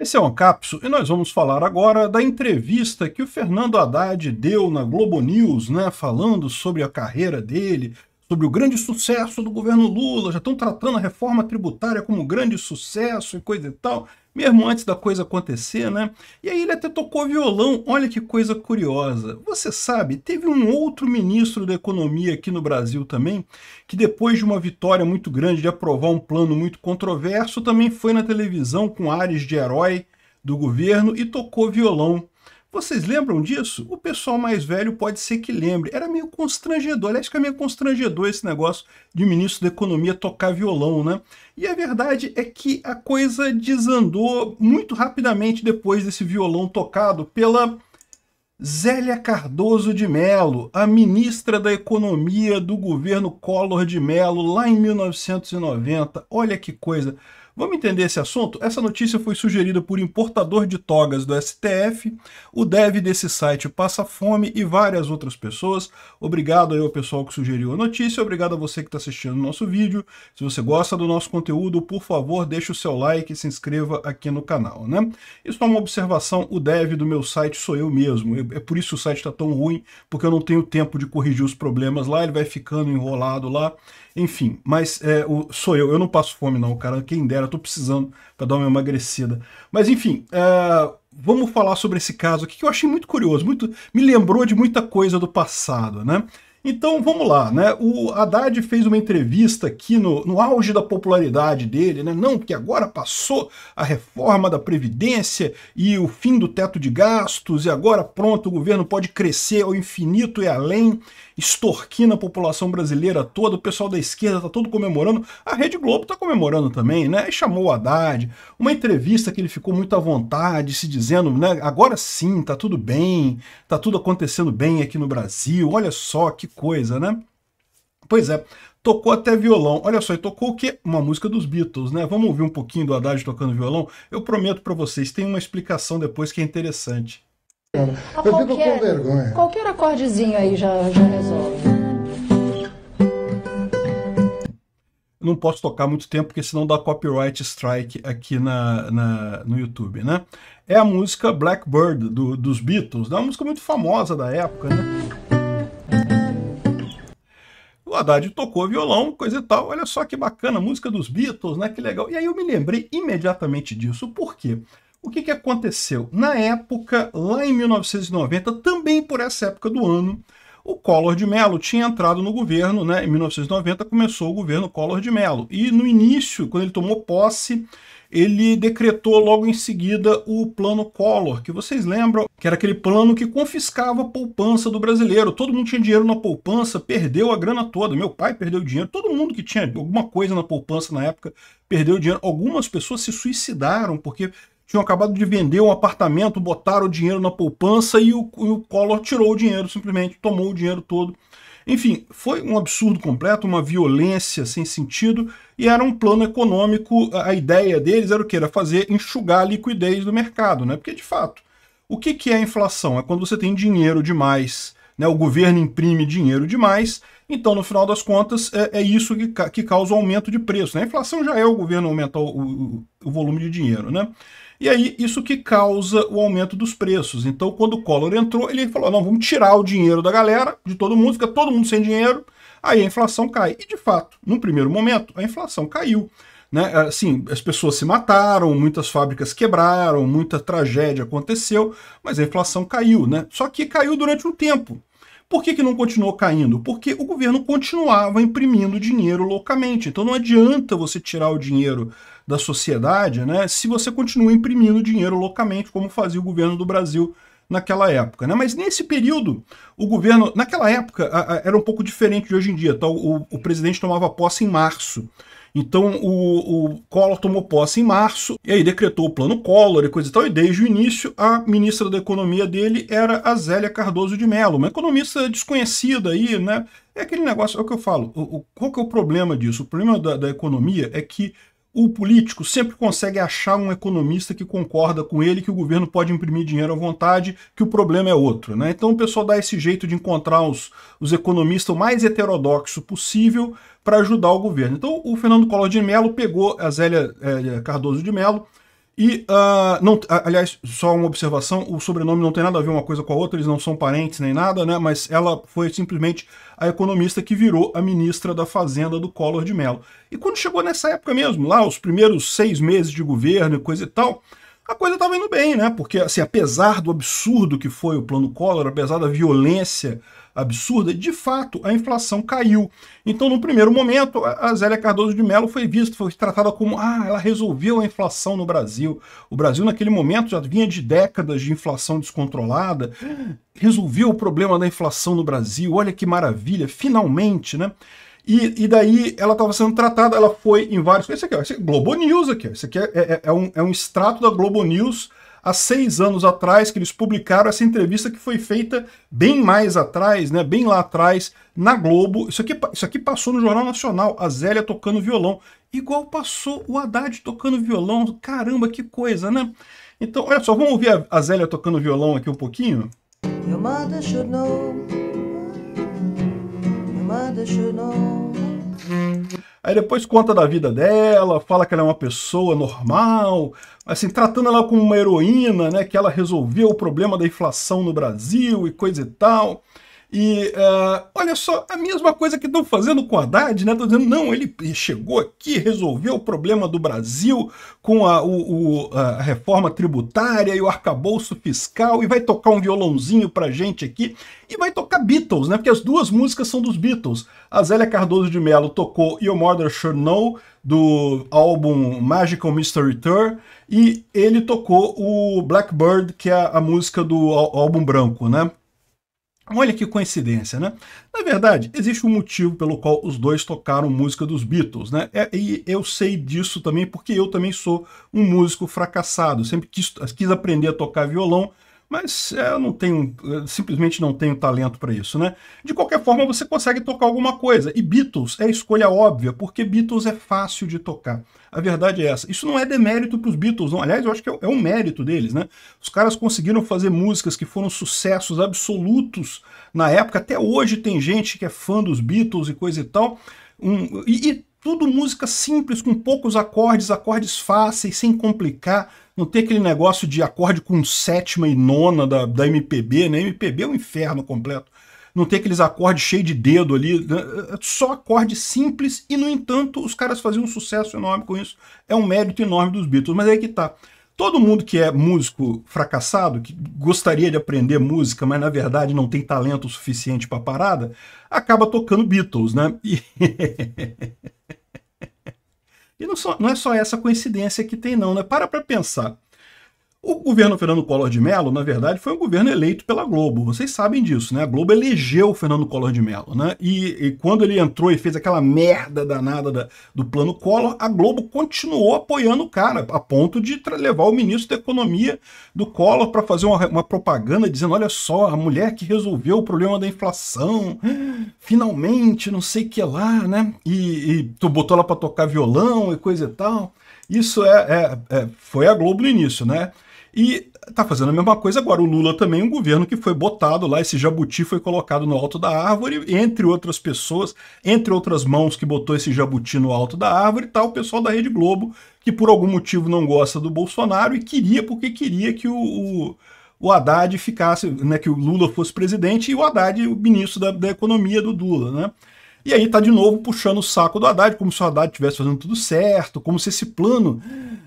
Esse é o Ancapso e nós vamos falar agora da entrevista que o Fernando Haddad deu na Globo News, né, falando sobre a carreira dele, sobre o grande sucesso do governo Lula, já estão tratando a reforma tributária como um grande sucesso e coisa e tal mesmo antes da coisa acontecer, né? E aí ele até tocou violão, olha que coisa curiosa. Você sabe, teve um outro ministro da economia aqui no Brasil também, que depois de uma vitória muito grande de aprovar um plano muito controverso, também foi na televisão com ares de herói do governo e tocou violão vocês lembram disso? O pessoal mais velho pode ser que lembre. Era meio constrangedor. Aliás, que é meio constrangedor esse negócio de um ministro da Economia tocar violão, né? E a verdade é que a coisa desandou muito rapidamente depois desse violão tocado pela Zélia Cardoso de Melo, a ministra da Economia do governo Collor de Melo, lá em 1990. Olha que coisa. Vamos entender esse assunto? Essa notícia foi sugerida por importador de togas do STF, o dev desse site Passa Fome e várias outras pessoas. Obrigado aí ao pessoal que sugeriu a notícia, obrigado a você que está assistindo o nosso vídeo. Se você gosta do nosso conteúdo, por favor, deixe o seu like e se inscreva aqui no canal, né? Isso é uma observação, o dev do meu site sou eu mesmo. É por isso que o site está tão ruim, porque eu não tenho tempo de corrigir os problemas lá, ele vai ficando enrolado lá enfim, mas é, o, sou eu, eu não passo fome não, cara. Quem dera, eu tô precisando para dar uma emagrecida. Mas enfim, é, vamos falar sobre esse caso aqui que eu achei muito curioso, muito me lembrou de muita coisa do passado, né? Então vamos lá, né? O Haddad fez uma entrevista aqui no, no auge da popularidade dele, né? Não, porque agora passou a reforma da Previdência e o fim do teto de gastos, e agora pronto, o governo pode crescer ao infinito e além, extorquindo a população brasileira toda, o pessoal da esquerda está todo comemorando, a Rede Globo está comemorando também, né? E chamou o Haddad, uma entrevista que ele ficou muito à vontade, se dizendo, né? Agora sim, tá tudo bem, tá tudo acontecendo bem aqui no Brasil, olha só que coisa, né? Pois é, tocou até violão. Olha só, e tocou o quê? Uma música dos Beatles, né? Vamos ouvir um pouquinho do Haddad tocando violão? Eu prometo para vocês, tem uma explicação depois que é interessante. Eu qualquer, com vergonha. Qualquer acordezinho aí já, já resolve. não posso tocar muito tempo, porque senão dá copyright strike aqui na, na no YouTube, né? É a música Blackbird, do, dos Beatles, é uma música muito famosa da época, né? o Haddad tocou violão, coisa e tal. Olha só que bacana, música dos Beatles, né? Que legal. E aí eu me lembrei imediatamente disso. Por quê? O que, que aconteceu? Na época, lá em 1990, também por essa época do ano, o Collor de Mello tinha entrado no governo, né, em 1990 começou o governo Collor de Mello. E no início, quando ele tomou posse, ele decretou logo em seguida o plano Collor, que vocês lembram que era aquele plano que confiscava a poupança do brasileiro. Todo mundo tinha dinheiro na poupança, perdeu a grana toda. Meu pai perdeu dinheiro, todo mundo que tinha alguma coisa na poupança na época perdeu dinheiro. Algumas pessoas se suicidaram porque tinham acabado de vender um apartamento, botaram o dinheiro na poupança e o, e o Collor tirou o dinheiro simplesmente, tomou o dinheiro todo. Enfim, foi um absurdo completo, uma violência sem sentido, e era um plano econômico, a ideia deles era o que? Era fazer enxugar a liquidez do mercado, né? Porque, de fato, o que, que é inflação? É quando você tem dinheiro demais, né? o governo imprime dinheiro demais então, no final das contas, é, é isso que, que causa o aumento de preço. Né? A inflação já é o governo aumentar o, o, o volume de dinheiro, né? E aí, isso que causa o aumento dos preços. Então, quando o Collor entrou, ele falou: não, vamos tirar o dinheiro da galera, de todo mundo, fica todo mundo sem dinheiro, aí a inflação cai. E de fato, num primeiro momento, a inflação caiu. Né? Assim, as pessoas se mataram, muitas fábricas quebraram, muita tragédia aconteceu, mas a inflação caiu, né? Só que caiu durante um tempo. Por que, que não continuou caindo? Porque o governo continuava imprimindo dinheiro loucamente. Então não adianta você tirar o dinheiro da sociedade né, se você continua imprimindo dinheiro loucamente, como fazia o governo do Brasil naquela época. Né? Mas nesse período, o governo, naquela época, a, a, era um pouco diferente de hoje em dia. Tá? O, o, o presidente tomava posse em março. Então o, o, Collor tomou posse em março, e aí decretou o plano Collor e coisa e tal, e desde o início a ministra da economia dele era a Zélia Cardoso de Mello, uma economista desconhecida aí, né? É aquele negócio, é o que eu falo, o, o, qual que é o problema disso? O problema da, da economia é que o político sempre consegue achar um economista que concorda com ele que o governo pode imprimir dinheiro à vontade, que o problema é outro. Né? Então o pessoal dá esse jeito de encontrar os, os economistas o mais heterodoxo possível para ajudar o governo. Então o Fernando Collor de Mello pegou a Zélia é, Cardoso de Mello, e, uh, não, aliás, só uma observação, o sobrenome não tem nada a ver uma coisa com a outra, eles não são parentes nem nada, né? Mas ela foi simplesmente a economista que virou a ministra da Fazenda do Collor de Mello. E quando chegou nessa época mesmo, lá os primeiros seis meses de governo e coisa e tal, a coisa estava indo bem, né? Porque, assim, apesar do absurdo que foi o plano Collor, apesar da violência absurda, de fato a inflação caiu. Então, no primeiro momento, a Zélia Cardoso de Mello foi vista, foi tratada como ah, ela resolveu a inflação no Brasil. O Brasil, naquele momento, já vinha de décadas de inflação descontrolada, resolveu o problema da inflação no Brasil. Olha que maravilha, finalmente, né? E, e daí ela estava sendo tratada, ela foi em vários. Esse aqui, ó, esse é Globo News aqui. Esse aqui é, é, é, é, um, é um extrato da Globo News há seis anos atrás, que eles publicaram essa entrevista que foi feita bem mais atrás, né? Bem lá atrás, na Globo. Isso aqui, isso aqui passou no Jornal Nacional, a Zélia tocando violão. Igual passou o Haddad tocando violão. Caramba, que coisa, né? Então, olha só, vamos ouvir a, a Zélia tocando violão aqui um pouquinho. Your mother should know. Aí depois conta da vida dela, fala que ela é uma pessoa normal, assim, tratando ela como uma heroína, né, que ela resolveu o problema da inflação no Brasil e coisa e tal. E uh, olha só, a mesma coisa que estão fazendo com o Haddad, né? Estão dizendo, não, ele chegou aqui, resolveu o problema do Brasil com a, o, o, a reforma tributária e o arcabouço fiscal e vai tocar um violãozinho pra gente aqui e vai tocar Beatles, né? Porque as duas músicas são dos Beatles. A Zélia Cardoso de Mello tocou Your Mother Should Know, do álbum Magical Mystery Tour, e ele tocou o Blackbird, que é a música do álbum branco, né? Olha que coincidência, né? Na verdade, existe um motivo pelo qual os dois tocaram música dos Beatles, né? É, e eu sei disso também porque eu também sou um músico fracassado. Sempre quis, quis aprender a tocar violão, mas é, eu não tenho, eu simplesmente não tenho talento para isso, né? De qualquer forma, você consegue tocar alguma coisa. E Beatles é a escolha óbvia, porque Beatles é fácil de tocar. A verdade é essa. Isso não é demérito para os Beatles, não. Aliás, eu acho que é um é mérito deles, né? Os caras conseguiram fazer músicas que foram sucessos absolutos na época. Até hoje tem gente que é fã dos Beatles e coisa e tal. Um, e, e tudo música simples, com poucos acordes, acordes fáceis, sem complicar. Não tem aquele negócio de acorde com sétima e nona da, da MPB, né? MPB é um inferno completo não ter aqueles acordes cheios de dedo ali, né? é só acorde simples e, no entanto, os caras faziam um sucesso enorme com isso. É um mérito enorme dos Beatles, mas aí que tá. Todo mundo que é músico fracassado, que gostaria de aprender música, mas na verdade não tem talento suficiente para parada, acaba tocando Beatles, né? E... e não, só, não é só essa coincidência que tem, não, né? Para para pensar. O governo Fernando Collor de Mello, na verdade, foi um governo eleito pela Globo. Vocês sabem disso, né? A Globo elegeu o Fernando Collor de Mello, né? E, e quando ele entrou e fez aquela merda danada da, do plano Collor, a Globo continuou apoiando o cara, a ponto de levar o ministro da Economia do Collor para fazer uma, uma propaganda dizendo: olha só, a mulher que resolveu o problema da inflação, finalmente, não sei o que lá, né? E, e tu botou ela para tocar violão e coisa e tal. Isso é, é, é, foi a Globo no início, né? E está fazendo a mesma coisa agora. O Lula também, um governo que foi botado lá, esse jabuti foi colocado no alto da árvore, entre outras pessoas, entre outras mãos que botou esse jabuti no alto da árvore, está o pessoal da Rede Globo, que por algum motivo não gosta do Bolsonaro e queria, porque queria que o, o o Haddad ficasse, né, que o Lula fosse presidente e o Haddad o ministro da, da economia do Lula, né? E aí tá de novo puxando o saco do Haddad, como se o Haddad estivesse fazendo tudo certo, como se esse plano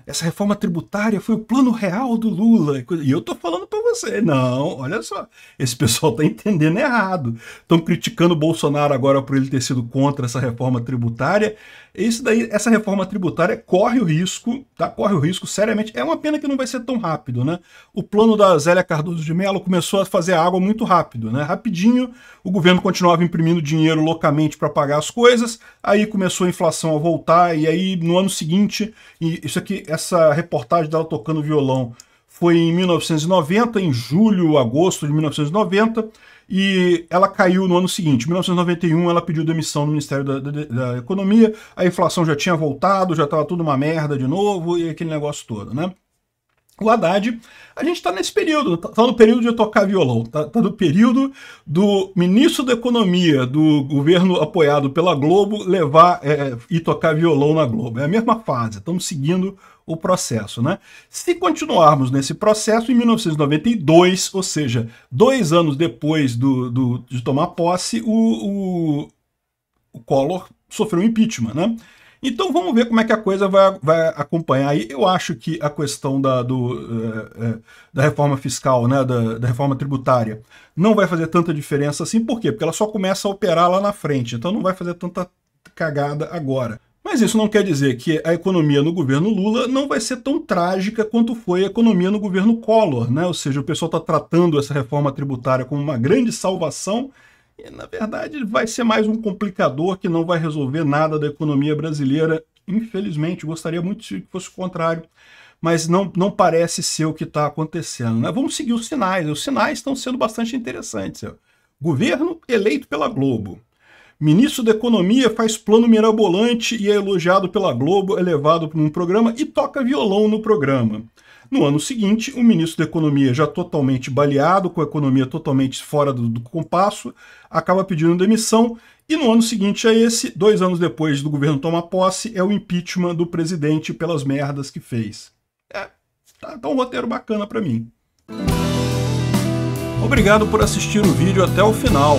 essa reforma tributária foi o plano real do Lula. E eu tô falando para você, não, olha só, esse pessoal tá entendendo errado. Estão criticando o Bolsonaro agora por ele ter sido contra essa reforma tributária. Isso daí, essa reforma tributária corre o risco, tá? Corre o risco seriamente. É uma pena que não vai ser tão rápido, né? O plano da Zélia Cardoso de Mello começou a fazer água muito rápido, né? Rapidinho, o governo continuava imprimindo dinheiro loucamente para pagar as coisas, aí começou a inflação a voltar e aí no ano seguinte, e isso aqui essa reportagem dela tocando violão foi em 1990, em julho, agosto de 1990, e ela caiu no ano seguinte. Em 1991, ela pediu demissão no Ministério da, da, da Economia, a inflação já tinha voltado, já estava tudo uma merda de novo, e aquele negócio todo, né? o Haddad, a gente está nesse período, está tá no período de tocar violão, está tá no período do ministro da Economia do governo apoiado pela Globo levar é, é, e tocar violão na Globo. É a mesma fase, estamos seguindo o processo. Né? Se continuarmos nesse processo, em 1992, ou seja, dois anos depois do, do de tomar posse, o, o, o Collor sofreu um impeachment. Né? Então vamos ver como é que a coisa vai, vai acompanhar aí. Eu acho que a questão da, do, eh, eh, da reforma fiscal, né, da, da, reforma tributária, não vai fazer tanta diferença assim. Por quê? Porque ela só começa a operar lá na frente, então não vai fazer tanta cagada agora. Mas isso não quer dizer que a economia no governo Lula não vai ser tão trágica quanto foi a economia no governo Collor, né? Ou seja, o pessoal está tratando essa reforma tributária como uma grande salvação e, na verdade, vai ser mais um complicador que não vai resolver nada da economia brasileira. Infelizmente, gostaria muito que fosse o contrário, mas não, não parece ser o que está acontecendo. Né? Vamos seguir os sinais. Os sinais estão sendo bastante interessantes. Governo eleito pela Globo. Ministro da Economia faz plano mirabolante e é elogiado pela Globo, é levado para um programa e toca violão no programa. No ano seguinte, o ministro da Economia, já totalmente baleado, com a economia totalmente fora do, do compasso, acaba pedindo demissão. E no ano seguinte a esse, dois anos depois do governo tomar posse, é o impeachment do presidente pelas merdas que fez. É, tá, tá um roteiro bacana para mim. Obrigado por assistir o vídeo até o final.